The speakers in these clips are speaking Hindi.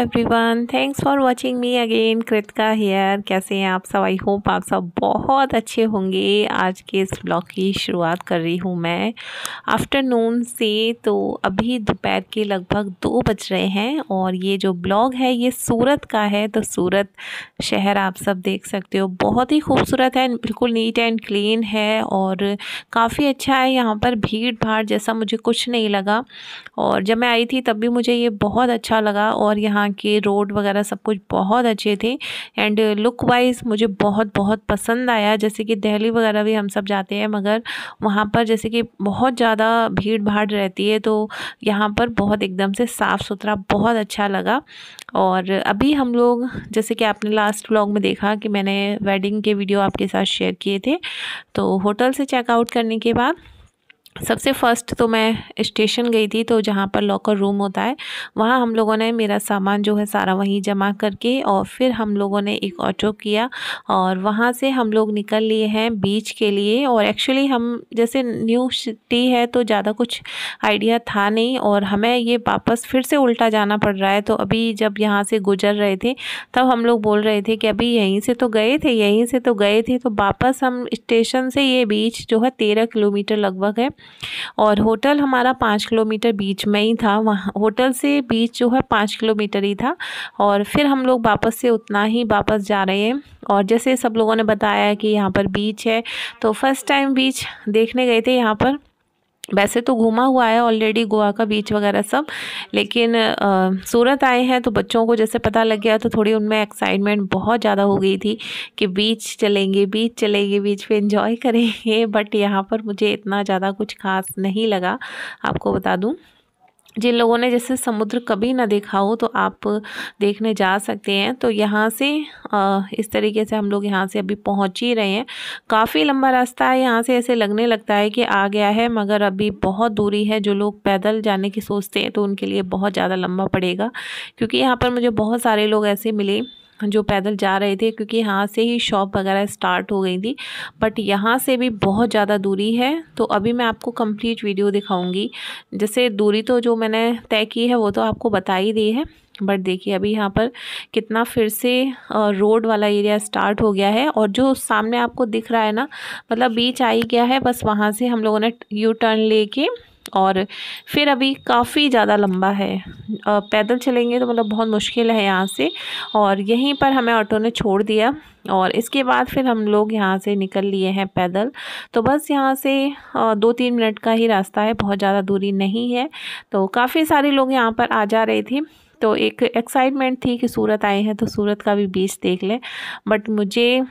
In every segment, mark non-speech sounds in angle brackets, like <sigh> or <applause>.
everyone thanks for watching me again Kritika here कैसे हैं आप सब आई होप आप सब बहुत अच्छे होंगे आज के इस ब्लॉग की शुरुआत कर रही हूँ मैं आफ्टरनून से तो अभी दोपहर के लगभग दो बज रहे हैं और ये जो ब्लॉग है ये सूरत का है तो सूरत शहर आप सब देख सकते हो बहुत ही खूबसूरत है बिल्कुल नीट एंड क्लीन है और काफ़ी अच्छा है यहाँ पर भीड़ भाड़ जैसा मुझे कुछ नहीं लगा और जब मैं आई थी तब भी मुझे ये बहुत अच्छा लगा और यहाँ वहाँ के रोड वगैरह सब कुछ बहुत अच्छे थे एंड लुक वाइज मुझे बहुत बहुत पसंद आया जैसे कि दहली वगैरह भी हम सब जाते हैं मगर वहाँ पर जैसे कि बहुत ज़्यादा भीड़ भाड़ रहती है तो यहाँ पर बहुत एकदम से साफ़ सुथरा बहुत अच्छा लगा और अभी हम लोग जैसे कि आपने लास्ट व्लॉग में देखा कि मैंने वेडिंग के वीडियो आपके साथ शेयर किए थे तो होटल से चेकआउट करने के बाद सबसे फ़र्स्ट तो मैं स्टेशन गई थी तो जहाँ पर लॉकर रूम होता है वहाँ हम लोगों ने मेरा सामान जो है सारा वहीं जमा करके और फिर हम लोगों ने एक ऑटो किया और वहाँ से हम लोग निकल लिए हैं बीच के लिए और एक्चुअली हम जैसे न्यू सिटी है तो ज़्यादा कुछ आइडिया था नहीं और हमें ये वापस फिर से उल्टा जाना पड़ रहा है तो अभी जब यहाँ से गुजर रहे थे तब हम लोग बोल रहे थे कि अभी यहीं से तो गए थे यहीं से तो गए थे तो वापस हम स्टेशन से ये बीच जो है तेरह किलोमीटर लगभग है और होटल हमारा पाँच किलोमीटर बीच में ही था वहाँ होटल से बीच जो है पाँच किलोमीटर ही था और फिर हम लोग वापस से उतना ही वापस जा रहे हैं और जैसे सब लोगों ने बताया कि यहाँ पर बीच है तो फर्स्ट टाइम बीच देखने गए थे यहाँ पर वैसे तो घूमा हुआ है ऑलरेडी गोवा का बीच वगैरह सब लेकिन आ, सूरत आए हैं तो बच्चों को जैसे पता लग गया तो थोड़ी उनमें एक्साइटमेंट बहुत ज़्यादा हो गई थी कि बीच चलेंगे बीच चलेंगे बीच पे इंजॉय करेंगे बट यहाँ पर मुझे इतना ज़्यादा कुछ खास नहीं लगा आपको बता दूँ जिन लोगों ने जैसे समुद्र कभी ना देखा हो तो आप देखने जा सकते हैं तो यहाँ से इस तरीके से हम लोग यहाँ से अभी पहुँच ही रहे हैं काफ़ी लंबा रास्ता है यहाँ से ऐसे लगने लगता है कि आ गया है मगर अभी बहुत दूरी है जो लोग पैदल जाने की सोचते हैं तो उनके लिए बहुत ज़्यादा लंबा पड़ेगा क्योंकि यहाँ पर मुझे बहुत सारे लोग ऐसे मिले जो पैदल जा रहे थे क्योंकि यहाँ से ही शॉप वगैरह स्टार्ट हो गई थी बट यहाँ से भी बहुत ज़्यादा दूरी है तो अभी मैं आपको कंप्लीट वीडियो दिखाऊंगी जैसे दूरी तो जो मैंने तय की है वो तो आपको बता ही दी है बट देखिए अभी यहाँ पर कितना फिर से रोड वाला एरिया स्टार्ट हो गया है और जो सामने आपको दिख रहा है ना मतलब बीच आ ही गया है बस वहाँ से हम लोगों ने यू टर्न ले और फिर अभी काफ़ी ज़्यादा लंबा है पैदल चलेंगे तो मतलब बहुत मुश्किल है यहाँ से और यहीं पर हमें ऑटो ने छोड़ दिया और इसके बाद फिर हम लोग यहाँ से निकल लिए हैं पैदल तो बस यहाँ से दो तीन मिनट का ही रास्ता है बहुत ज़्यादा दूरी नहीं है तो काफ़ी सारे लोग यहाँ पर आ जा रहे थे तो एक एक्साइटमेंट थी कि सूरत आए हैं तो सूरत का भी बीच देख लें बट मुझे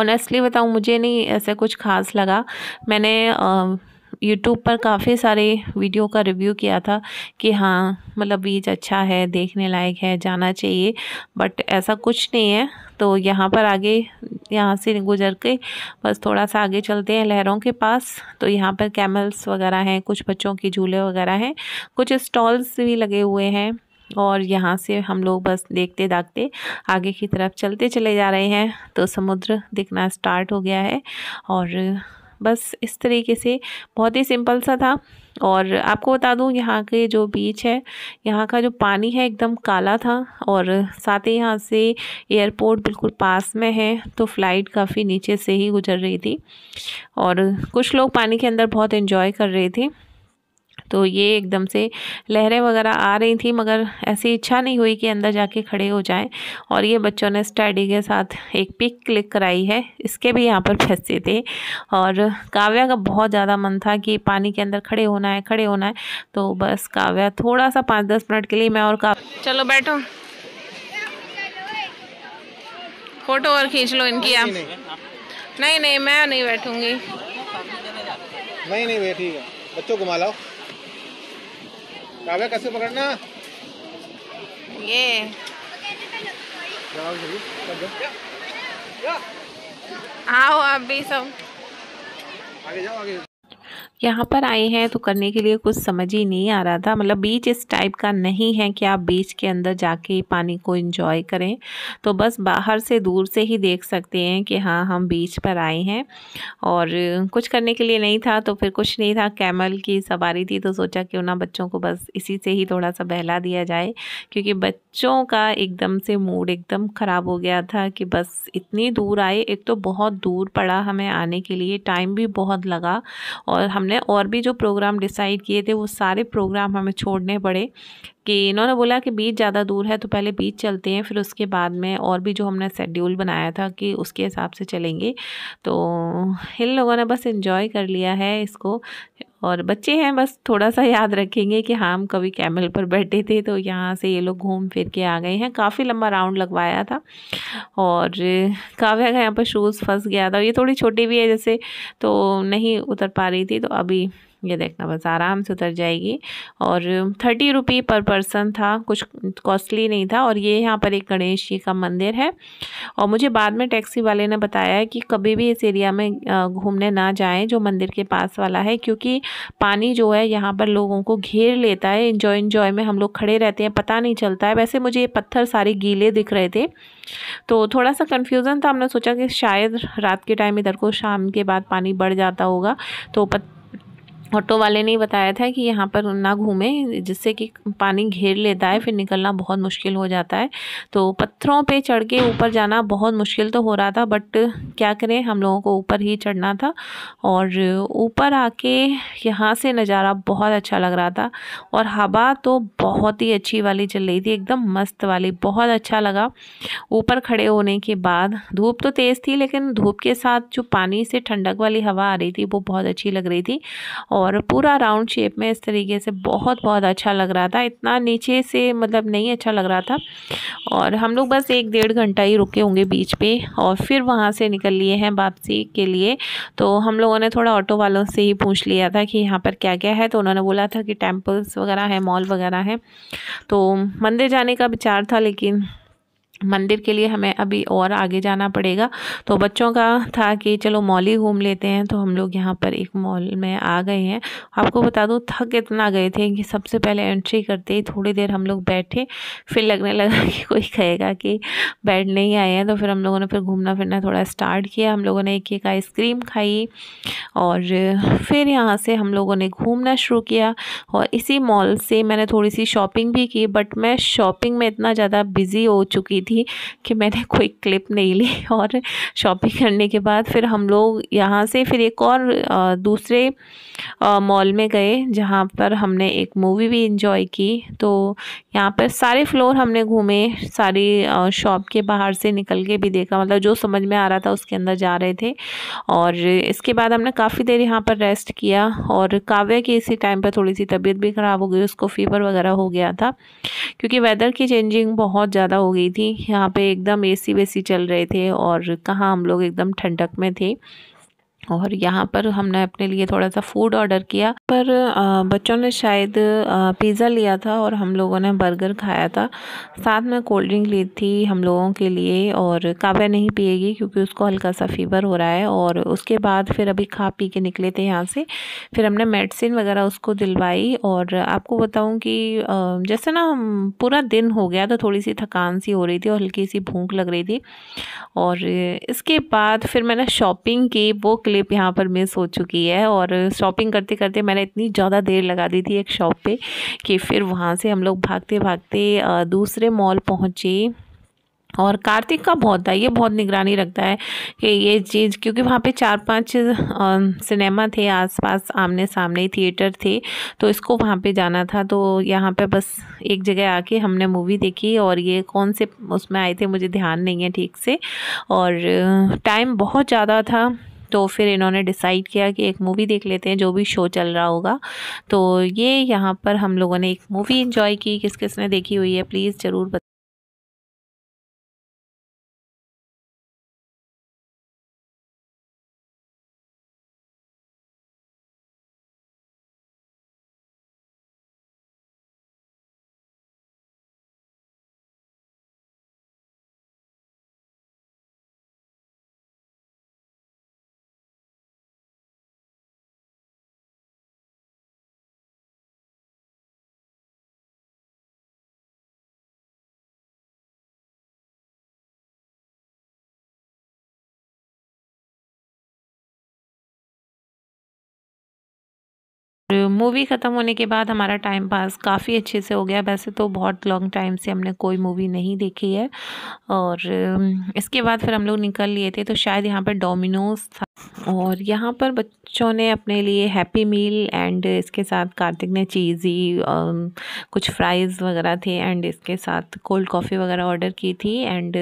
ऑनेस्टली बताऊँ मुझे नहीं ऐसा कुछ खास लगा मैंने आ, यूट्यूब पर काफ़ी सारे वीडियो का रिव्यू किया था कि हाँ मतलब बीच अच्छा है देखने लायक है जाना चाहिए बट ऐसा कुछ नहीं है तो यहाँ पर आगे यहाँ से गुजर के बस थोड़ा सा आगे चलते हैं लहरों के पास तो यहाँ पर कैमल्स वगैरह हैं कुछ बच्चों के झूले वगैरह हैं कुछ स्टॉल्स भी लगे हुए हैं और यहाँ से हम लोग बस देखते दागते आगे की तरफ चलते चले जा रहे हैं तो समुद्र दिखना स्टार्ट हो गया है और बस इस तरीके से बहुत ही सिंपल सा था और आपको बता दूं यहाँ के जो बीच है यहाँ का जो पानी है एकदम काला था और साथ ही यहाँ से एयरपोर्ट बिल्कुल पास में है तो फ़्लाइट काफ़ी नीचे से ही गुजर रही थी और कुछ लोग पानी के अंदर बहुत इन्जॉय कर रहे थे तो ये एकदम से लहरें वगैरह आ रही थी मगर ऐसी इच्छा नहीं हुई कि अंदर जाके खड़े हो जाएं और ये बच्चों ने स्टडी के साथ एक पिक क्लिक कराई है इसके भी यहाँ पर फंसे थे और काव्या का बहुत ज़्यादा मन था कि पानी के अंदर खड़े होना है खड़े होना है तो बस काव्या थोड़ा सा पाँच दस मिनट के लिए मैं और का चलो बैठो फोटो और खींच लो इनकी आप नहीं नहीं मैं नहीं बैठूंगी नहीं नहीं ठीक है बच्चों घुमा लाओ काव्या कैसे पकड़ना ये आओ आप भी सब आगे जाओ आगे यहाँ पर आए हैं तो करने के लिए कुछ समझ ही नहीं आ रहा था मतलब बीच इस टाइप का नहीं है कि आप बीच के अंदर जाके पानी को इंजॉय करें तो बस बाहर से दूर से ही देख सकते हैं कि हाँ हम बीच पर आए हैं और कुछ करने के लिए नहीं था तो फिर कुछ नहीं था कैमल की सवारी थी तो सोचा क्यों ना बच्चों को बस इसी से ही थोड़ा सा बहला दिया जाए क्योंकि बच्चों का एकदम से मूड एकदम ख़राब हो गया था कि बस इतनी दूर आए एक तो बहुत दूर पड़ा हमें आने के लिए टाइम भी बहुत लगा और हमने और भी जो प्रोग्राम डिसाइड किए थे वो सारे प्रोग्राम हमें छोड़ने पड़े कि इन्होंने बोला कि बीच ज़्यादा दूर है तो पहले बीच चलते हैं फिर उसके बाद में और भी जो हमने शेड्यूल बनाया था कि उसके हिसाब से चलेंगे तो इन लोगों ने बस इन्जॉय कर लिया है इसको और बच्चे हैं बस थोड़ा सा याद रखेंगे कि हाँ हम कभी कैमल पर बैठे थे तो यहाँ से ये लोग घूम फिर के आ गए हैं काफ़ी लंबा राउंड लगवाया था और काव्या का यहाँ पर शूज़ फंस गया था ये थोड़ी छोटी भी है जैसे तो नहीं उतर पा रही थी तो अभी ये देखना बस आराम से उतर जाएगी और थर्टी रुपी पर पर्सन था कुछ कॉस्टली नहीं था और ये यहाँ पर एक गणेश जी का मंदिर है और मुझे बाद में टैक्सी वाले ने बताया है कि कभी भी इस एरिया में घूमने ना जाएं जो मंदिर के पास वाला है क्योंकि पानी जो है यहाँ पर लोगों को घेर लेता है इन्जॉय इन्जॉय में हम लोग खड़े रहते हैं पता नहीं चलता है वैसे मुझे ये पत्थर सारे गीले दिख रहे थे तो थोड़ा सा कन्फ्यूज़न था हमने सोचा कि शायद रात के टाइम इधर को शाम के बाद पानी बढ़ जाता होगा तो ऑटो वाले ने बताया था कि यहाँ पर ना घूमें जिससे कि पानी घेर लेता है फिर निकलना बहुत मुश्किल हो जाता है तो पत्थरों पे चढ़ के ऊपर जाना बहुत मुश्किल तो हो रहा था बट क्या करें हम लोगों को ऊपर ही चढ़ना था और ऊपर आके यहाँ से नज़ारा बहुत अच्छा लग रहा था और हवा तो बहुत ही अच्छी वाली चल रही थी एकदम मस्त वाली बहुत अच्छा लगा ऊपर खड़े होने के बाद धूप तो तेज़ थी लेकिन धूप के साथ जो पानी से ठंडक वाली हवा आ रही थी वो बहुत अच्छी लग रही थी और और पूरा राउंड शेप में इस तरीके से बहुत बहुत अच्छा लग रहा था इतना नीचे से मतलब नहीं अच्छा लग रहा था और हम लोग बस एक डेढ़ घंटा ही रुके होंगे बीच पे और फिर वहाँ से निकल लिए हैं वापसी के लिए तो हम लोगों ने थोड़ा ऑटो वालों से ही पूछ लिया था कि यहाँ पर क्या क्या है तो उन्होंने बोला था कि टेम्पल्स वगैरह हैं मॉल वगैरह हैं तो मंदिर जाने का विचार था लेकिन मंदिर के लिए हमें अभी और आगे जाना पड़ेगा तो बच्चों का था कि चलो मॉल ही घूम लेते हैं तो हम लोग यहाँ पर एक मॉल में आ गए हैं आपको बता दूँ थक इतना गए थे कि सबसे पहले एंट्री करते ही थोड़ी देर हम लोग बैठे फिर लगने लगा <laughs> कि कोई कहेगा कि बैठ नहीं आए हैं तो फिर हम लोगों ने फिर घूमना फिरना थोड़ा स्टार्ट किया हम लोगों ने एक एक आइसक्रीम खाई और फिर यहाँ से हम लोगों ने घूमना शुरू किया और इसी मॉल से मैंने थोड़ी सी शॉपिंग भी की बट मैं शॉपिंग में इतना ज़्यादा बिज़ी हो चुकी थी थी कि मैंने कोई क्लिप नहीं ली <laughs> और शॉपिंग करने के बाद फिर हम लोग यहाँ से फिर एक और दूसरे मॉल में गए जहाँ पर हमने एक मूवी भी इंजॉय की तो यहाँ पर सारे फ्लोर हमने घूमे सारी शॉप के बाहर से निकल के भी देखा मतलब जो समझ में आ रहा था उसके अंदर जा रहे थे और इसके बाद हमने काफ़ी देर यहाँ पर रेस्ट किया और काव्य की इसी टाइम पर थोड़ी सी तबीयत भी ख़राब हो गई उसको फीवर वगैरह हो गया था क्योंकि वेदर की चेंजिंग बहुत ज़्यादा हो गई थी यहाँ पे एकदम एसी वेसी चल रहे थे और कहाँ हम लोग एकदम ठंडक में थे और यहाँ पर हमने अपने लिए थोड़ा सा फूड ऑर्डर किया पर बच्चों ने शायद पिज़्ज़ा लिया था और हम लोगों ने बर्गर खाया था साथ में कोल्ड ड्रिंक ली थी हम लोगों के लिए और काव्य नहीं पिएगी क्योंकि उसको हल्का सा फीवर हो रहा है और उसके बाद फिर अभी खा पी के निकले थे यहाँ से फिर हमने मेडिसिन वगैरह उसको दिलवाई और आपको बताऊँ कि जैसे ना पूरा दिन हो गया तो थोड़ी सी थकान सी हो रही थी और हल्की सी भूख लग रही थी और इसके बाद फिर मैंने शॉपिंग की वो ट्रिप यहाँ पर मिस हो चुकी है और शॉपिंग करते करते मैंने इतनी ज़्यादा देर लगा दी थी एक शॉप पे कि फिर वहाँ से हम लोग भागते भागते दूसरे मॉल पहुँचे और कार्तिक का बहुत था ये बहुत निगरानी रखता है कि ये चीज़ क्योंकि वहाँ पे चार पांच सिनेमा थे आसपास आमने सामने थिएटर थे तो इसको वहाँ पे जाना था तो यहाँ पे बस एक जगह आके हमने मूवी देखी और ये कौन से उसमें आए थे मुझे ध्यान नहीं है ठीक से और टाइम बहुत ज़्यादा था तो फिर इन्होंने डिसाइड किया कि एक मूवी देख लेते हैं जो भी शो चल रहा होगा तो ये यहाँ पर हम लोगों ने एक मूवी इन्जॉय की किस किस ने देखी हुई है प्लीज़ ज़रूर मूवी ख़त्म होने के बाद हमारा टाइम पास काफ़ी अच्छे से हो गया वैसे तो बहुत लॉन्ग टाइम से हमने कोई मूवी नहीं देखी है और इसके बाद फिर हम लोग निकल लिए थे तो शायद यहाँ पर डोमिनोज था और यहाँ पर बच्चों ने अपने लिए हैप्पी मील एंड इसके साथ कार्तिक ने चीज़ी कुछ फ्राइज़ वगैरह थे एंड इसके साथ कोल्ड कॉफ़ी वगैरह ऑर्डर की थी एंड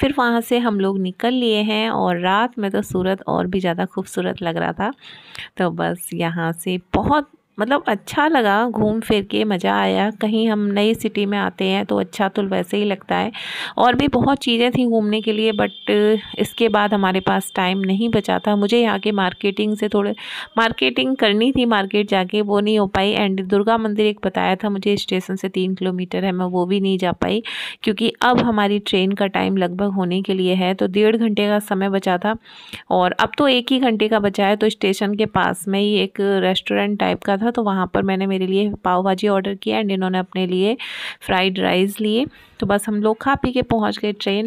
फिर वहाँ से हम लोग निकल लिए हैं और रात में तो सूरत और भी ज़्यादा खूबसूरत लग रहा था तो बस यहाँ से बहुत मतलब अच्छा लगा घूम फिर के मज़ा आया कहीं हम नई सिटी में आते हैं तो अच्छा तो वैसे ही लगता है और भी बहुत चीज़ें थी घूमने के लिए बट इसके बाद हमारे पास टाइम नहीं बचा था मुझे यहाँ के मार्केटिंग से थोड़े मार्केटिंग करनी थी मार्केट जाके वो नहीं हो पाई एंड दुर्गा मंदिर एक बताया था मुझे स्टेशन से तीन किलोमीटर है मैं वो भी नहीं जा पाई क्योंकि अब हमारी ट्रेन का टाइम लगभग होने के लिए है तो डेढ़ घंटे का समय बचा था और अब तो एक ही घंटे का बचा है तो स्टेशन के पास में ही एक रेस्टोरेंट टाइप का था था तो वहाँ पर मैंने मेरे लिए पाव भाजी ऑर्डर किया एंड इन्होंने अपने लिए फ्राइड राइस लिए तो बस हम लोग खा पी के पहुँच गए ट्रेन